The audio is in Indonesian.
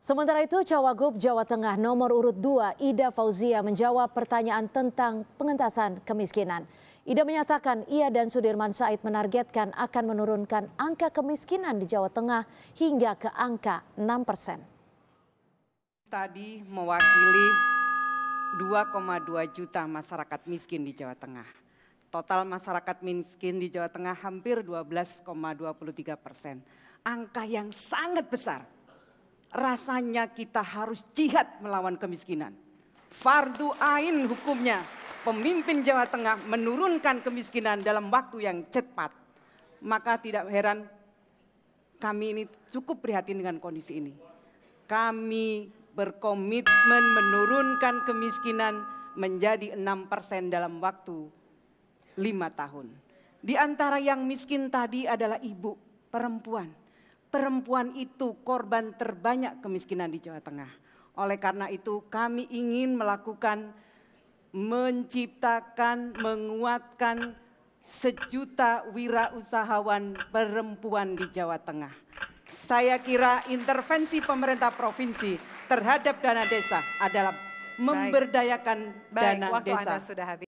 Sementara itu, Cawagup Jawa Tengah nomor urut 2 Ida Fauzia menjawab pertanyaan tentang pengentasan kemiskinan. Ida menyatakan ia dan Sudirman Said menargetkan akan menurunkan angka kemiskinan di Jawa Tengah hingga ke angka 6 persen. Tadi mewakili 2,2 juta masyarakat miskin di Jawa Tengah. Total masyarakat miskin di Jawa Tengah hampir 12,23 persen. Angka yang sangat besar rasanya kita harus jihad melawan kemiskinan. Fardu Ain hukumnya, pemimpin Jawa Tengah menurunkan kemiskinan dalam waktu yang cepat. Maka tidak heran kami ini cukup prihatin dengan kondisi ini. Kami berkomitmen menurunkan kemiskinan menjadi 6% dalam waktu 5 tahun. Di antara yang miskin tadi adalah ibu perempuan perempuan itu korban terbanyak kemiskinan di Jawa Tengah. Oleh karena itu kami ingin melakukan menciptakan, menguatkan sejuta wirausahawan perempuan di Jawa Tengah. Saya kira intervensi pemerintah provinsi terhadap dana desa adalah memberdayakan Baik. Baik, dana desa.